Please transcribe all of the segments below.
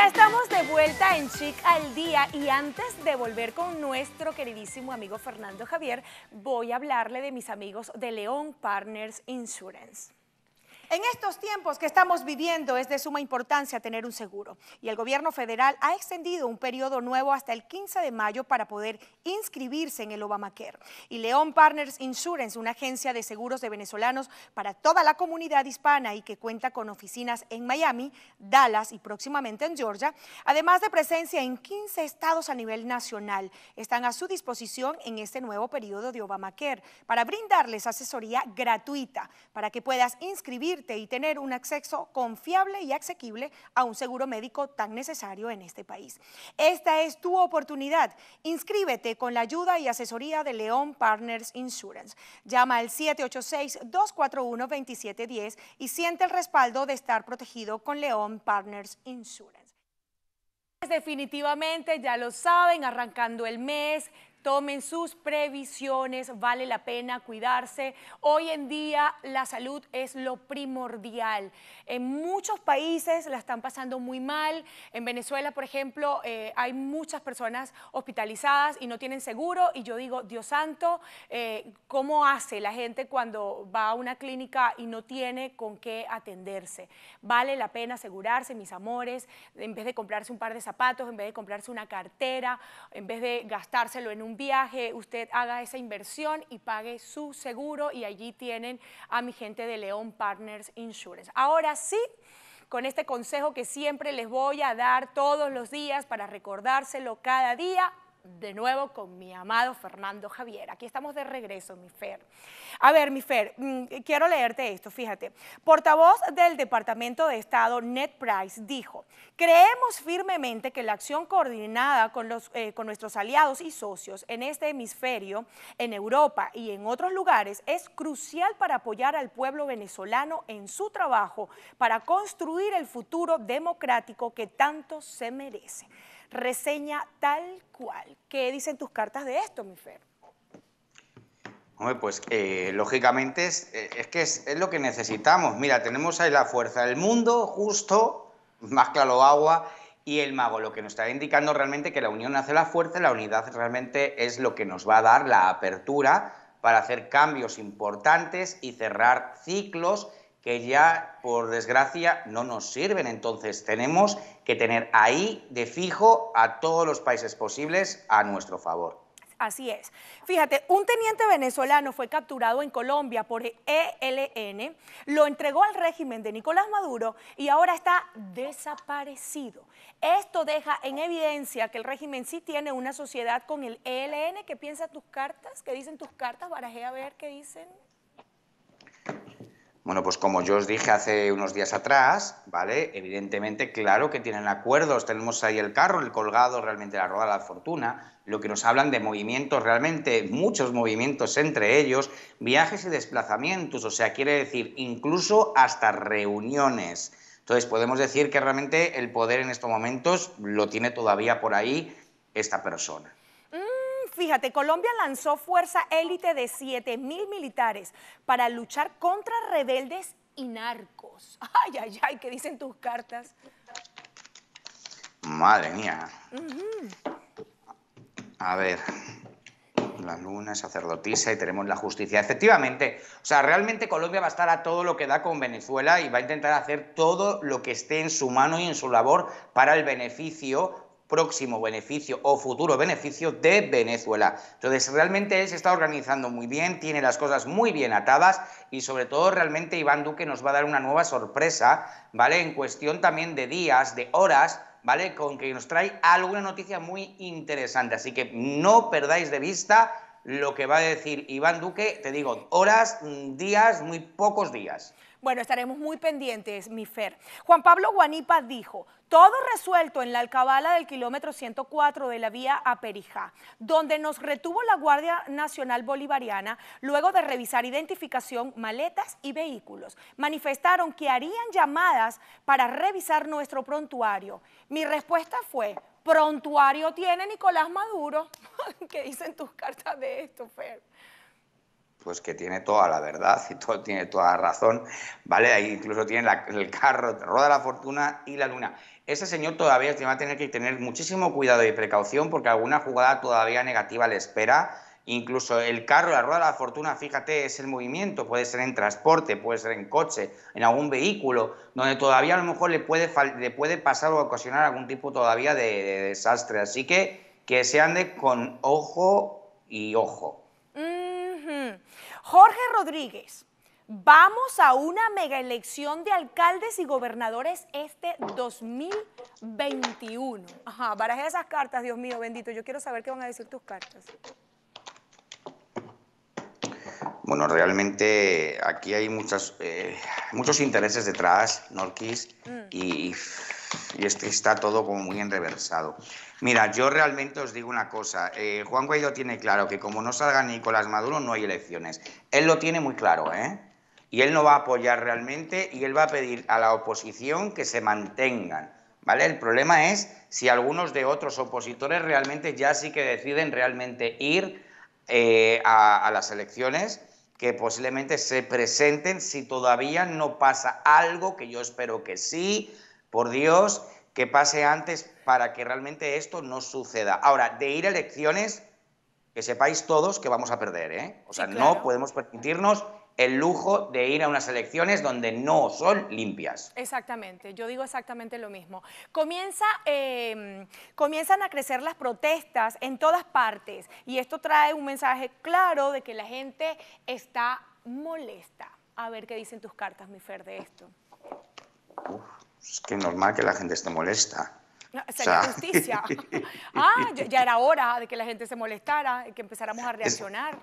Ya estamos de vuelta en Chic al Día y antes de volver con nuestro queridísimo amigo Fernando Javier, voy a hablarle de mis amigos de León Partners Insurance. En estos tiempos que estamos viviendo es de suma importancia tener un seguro y el gobierno federal ha extendido un periodo nuevo hasta el 15 de mayo para poder inscribirse en el Obamacare. Y León Partners Insurance, una agencia de seguros de venezolanos para toda la comunidad hispana y que cuenta con oficinas en Miami, Dallas y próximamente en Georgia, además de presencia en 15 estados a nivel nacional, están a su disposición en este nuevo periodo de Obamacare para brindarles asesoría gratuita para que puedas inscribir y tener un acceso confiable y asequible a un seguro médico tan necesario en este país. Esta es tu oportunidad. Inscríbete con la ayuda y asesoría de León Partners Insurance. Llama al 786-241-2710 y siente el respaldo de estar protegido con León Partners Insurance. Definitivamente, ya lo saben, arrancando el mes, tomen sus previsiones, vale la pena cuidarse. Hoy en día la salud es lo primordial. En muchos países la están pasando muy mal. En Venezuela, por ejemplo, eh, hay muchas personas hospitalizadas y no tienen seguro. Y yo digo, Dios santo, eh, ¿cómo hace la gente cuando va a una clínica y no tiene con qué atenderse? Vale la pena asegurarse, mis amores, en vez de comprarse un par de zapatos, en vez de comprarse una cartera, en vez de gastárselo en un viaje, usted haga esa inversión y pague su seguro y allí tienen a mi gente de León Partners Insurance. Ahora sí, con este consejo que siempre les voy a dar todos los días para recordárselo cada día, de nuevo con mi amado Fernando Javier. Aquí estamos de regreso, mi Fer. A ver, mi Fer, mm, quiero leerte esto, fíjate. Portavoz del Departamento de Estado, Ned Price, dijo, creemos firmemente que la acción coordinada con, eh, con nuestros aliados y socios en este hemisferio, en Europa y en otros lugares, es crucial para apoyar al pueblo venezolano en su trabajo para construir el futuro democrático que tanto se merece reseña tal cual. ¿Qué dicen tus cartas de esto, mi Fer? Hombre, pues eh, lógicamente es, eh, que es, lo que necesitamos. Mira, tenemos ahí la fuerza del mundo, justo, más claro agua, y el mago, lo que nos está indicando realmente que la unión hace la fuerza, la unidad realmente es lo que nos va a dar la apertura para hacer cambios importantes y cerrar ciclos que ya, por desgracia, no nos sirven. Entonces, tenemos que tener ahí de fijo a todos los países posibles a nuestro favor. Así es. Fíjate, un teniente venezolano fue capturado en Colombia por ELN, lo entregó al régimen de Nicolás Maduro y ahora está desaparecido. Esto deja en evidencia que el régimen sí tiene una sociedad con el ELN. ¿Qué piensa tus cartas? ¿Qué dicen tus cartas? Barajé a ver qué dicen. Bueno, pues como yo os dije hace unos días atrás, ¿vale? Evidentemente, claro que tienen acuerdos, tenemos ahí el carro, el colgado, realmente la rueda de la fortuna, lo que nos hablan de movimientos, realmente muchos movimientos entre ellos, viajes y desplazamientos, o sea, quiere decir incluso hasta reuniones. Entonces, podemos decir que realmente el poder en estos momentos lo tiene todavía por ahí esta persona fíjate, Colombia lanzó fuerza élite de 7.000 militares para luchar contra rebeldes y narcos. Ay, ay, ay, ¿qué dicen tus cartas? Madre mía. A ver, la luna es sacerdotisa y tenemos la justicia. Efectivamente, o sea, realmente Colombia va a estar a todo lo que da con Venezuela y va a intentar hacer todo lo que esté en su mano y en su labor para el beneficio próximo beneficio o futuro beneficio de Venezuela. Entonces, realmente él se está organizando muy bien, tiene las cosas muy bien atadas y sobre todo realmente Iván Duque nos va a dar una nueva sorpresa, ¿vale? En cuestión también de días, de horas, ¿vale? Con que nos trae alguna noticia muy interesante. Así que no perdáis de vista lo que va a decir Iván Duque, te digo, horas, mm, días, muy pocos días. Bueno, estaremos muy pendientes, mi Fer. Juan Pablo Guanipa dijo, todo resuelto en la alcabala del kilómetro 104 de la vía Aperijá, donde nos retuvo la Guardia Nacional Bolivariana luego de revisar identificación, maletas y vehículos. Manifestaron que harían llamadas para revisar nuestro prontuario. Mi respuesta fue, prontuario tiene Nicolás Maduro. ¿Qué dicen tus cartas de esto, Fer? pues que tiene toda la verdad y todo, tiene toda la razón, ¿vale? Ahí incluso tiene el carro, rueda la Fortuna y la Luna. Ese señor todavía va a tener que tener muchísimo cuidado y precaución porque alguna jugada todavía negativa le espera. Incluso el carro, la rueda de la fortuna, fíjate, es el movimiento, puede ser en transporte, puede ser en coche, en algún vehículo, donde todavía a lo mejor le puede, le puede pasar o ocasionar algún tipo todavía de desastre. Así que que se ande con ojo y ojo. Jorge Rodríguez, vamos a una mega elección de alcaldes y gobernadores este 2021. Ajá, barajé esas cartas, Dios mío, bendito. Yo quiero saber qué van a decir tus cartas. Bueno, realmente aquí hay eh, muchos intereses detrás, Norquis, mm. y y está todo como muy enreversado. Mira, yo realmente os digo una cosa. Eh, Juan Guaidó tiene claro que como no salga Nicolás Maduro no hay elecciones. Él lo tiene muy claro, ¿eh? Y él no va a apoyar realmente y él va a pedir a la oposición que se mantengan, ¿vale? El problema es si algunos de otros opositores realmente ya sí que deciden realmente ir eh, a las elecciones que posiblemente se presenten si todavía no pasa algo, que yo espero que sí, por Dios, que pase antes para que realmente esto no suceda. Ahora, de ir a elecciones, que sepáis todos que vamos a perder, ¿eh? O sea, no podemos permitirnos el lujo de ir a unas elecciones donde no son limpias. Exactamente, yo digo exactamente lo mismo. Comienza, em, comienzan a crecer las protestas en todas partes y esto trae un mensaje claro de que la gente está molesta. A ver qué dicen tus cartas, mi Fer, de esto es que es normal que la gente esté molesta. O justicia. ah, ya era hora de que la gente se molestara, y que empezáramos a reaccionar.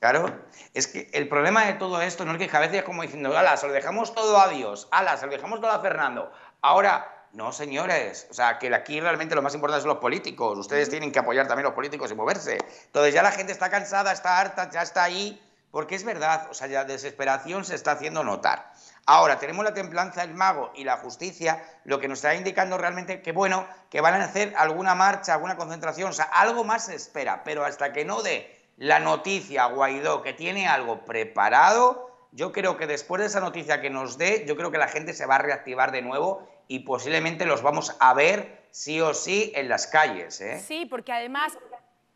claro, es que el problema de todo esto no es que a veces es como diciendo, alas, se lo dejamos todo a Dios, alas, se lo dejamos todo a Fernando. Ahora, no, señores, o sea, que aquí realmente lo más importante son los políticos. Ustedes tienen que apoyar también a los políticos y moverse. Entonces ya la gente está cansada, está harta, ya está ahí, porque es verdad, o sea, la desesperación se está haciendo notar. Ahora, tenemos la templanza, el mago y la justicia, lo que nos está indicando realmente que, bueno, que van a hacer alguna marcha, alguna concentración, o sea, algo más se espera, pero hasta que no dé la noticia a Guaidó que tiene algo preparado, yo creo que después de esa noticia que nos dé, yo creo que la gente se va a reactivar de nuevo y posiblemente los vamos a ver sí o sí en las calles. ¿eh? Sí, porque además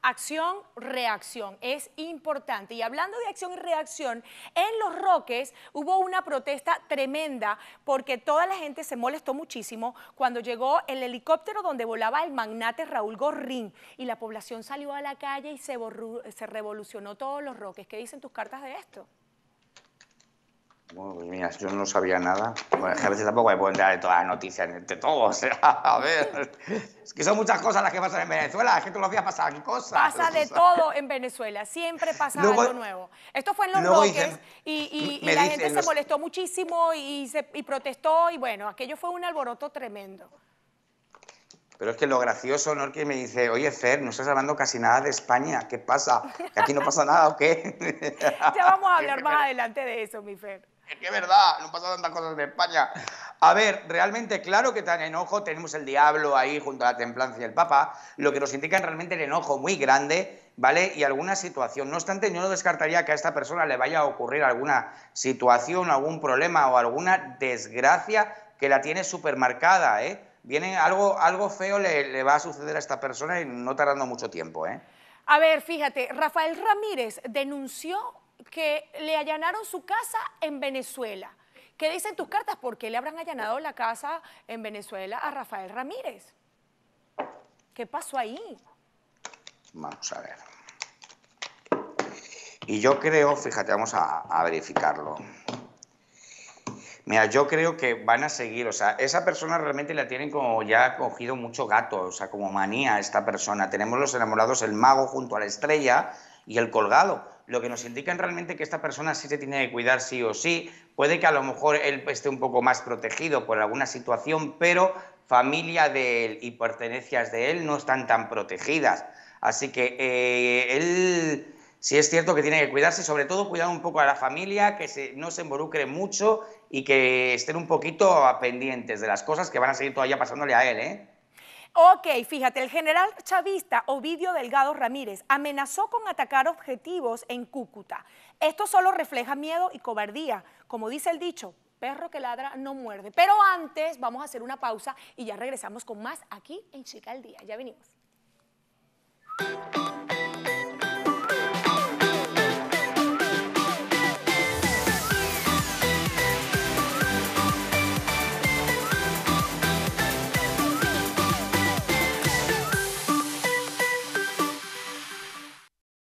Acción, reacción, es importante. Y hablando de acción y reacción, en Los Roques hubo una protesta tremenda porque toda la gente se molestó muchísimo cuando llegó el helicóptero donde volaba el magnate Raúl Gorrín y la población salió a la calle y se, se revolucionó todos Los Roques. ¿Qué dicen tus cartas de esto? Bueno, pues mira, yo no sabía nada. a veces tampoco me puedo enterar de todas las noticias de todos. a ver, es que son muchas cosas las que pasan en Venezuela. Es que todos los días pasan cosas. Pasa de todo en Venezuela. Siempre pasa algo nuevo. Esto fue en los bloques y, la gente se molestó muchísimo y, se, y protestó. Y bueno, aquello fue un alboroto tremendo. Pero es que lo gracioso, ¿no? Que me dice, oye, Fer, no estás hablando casi nada de España. ¿Qué pasa? ¿Que aquí no pasa nada o qué? ya vamos a hablar más adelante de eso, mi Fer. Es que es verdad, no pasado tantas cosas en España. A ver, realmente, claro que tan enojo, tenemos el diablo ahí junto a la templanza y el papa, lo que nos indica realmente el enojo muy grande, ¿vale? Y alguna situación. No obstante, yo no descartaría que a esta persona le vaya a ocurrir alguna situación, algún problema o alguna desgracia que la tiene súper marcada, ¿eh? Viene algo, algo feo le, le va a suceder a esta persona y no tardando mucho tiempo, ¿eh? A ver, fíjate, Rafael Ramírez denunció que le allanaron su casa en Venezuela. ¿Qué dicen tus cartas? ¿Por qué le habrán allanado la casa en Venezuela a Rafael Ramírez? ¿Qué pasó ahí? Vamos a ver. Y yo creo, fíjate, vamos a, verificarlo. Mira, yo creo que van a seguir, o sea, esa persona realmente la tienen como ya cogido mucho gato, o sea, como manía esta persona. Tenemos los enamorados, el mago junto a la estrella, y el colgado, lo que nos indican realmente que esta persona sí se tiene que cuidar sí o sí. Puede que a lo mejor él esté un poco más protegido por alguna situación, pero familia de él y pertenencias de él no están tan protegidas. Así que eh, él sí es cierto que tiene que cuidarse, sobre todo cuidar un poco a la familia, que no se involucre mucho y que estén un poquito pendientes de las cosas que van a seguir todavía pasándole a él, ¿eh? Ok, fíjate, el general chavista Ovidio Delgado Ramírez amenazó con atacar objetivos en Cúcuta. Esto solo refleja miedo y cobardía, como dice el dicho, perro que ladra no muerde. Pero antes vamos a hacer una pausa y ya regresamos con más aquí en Chica al Día. Ya venimos.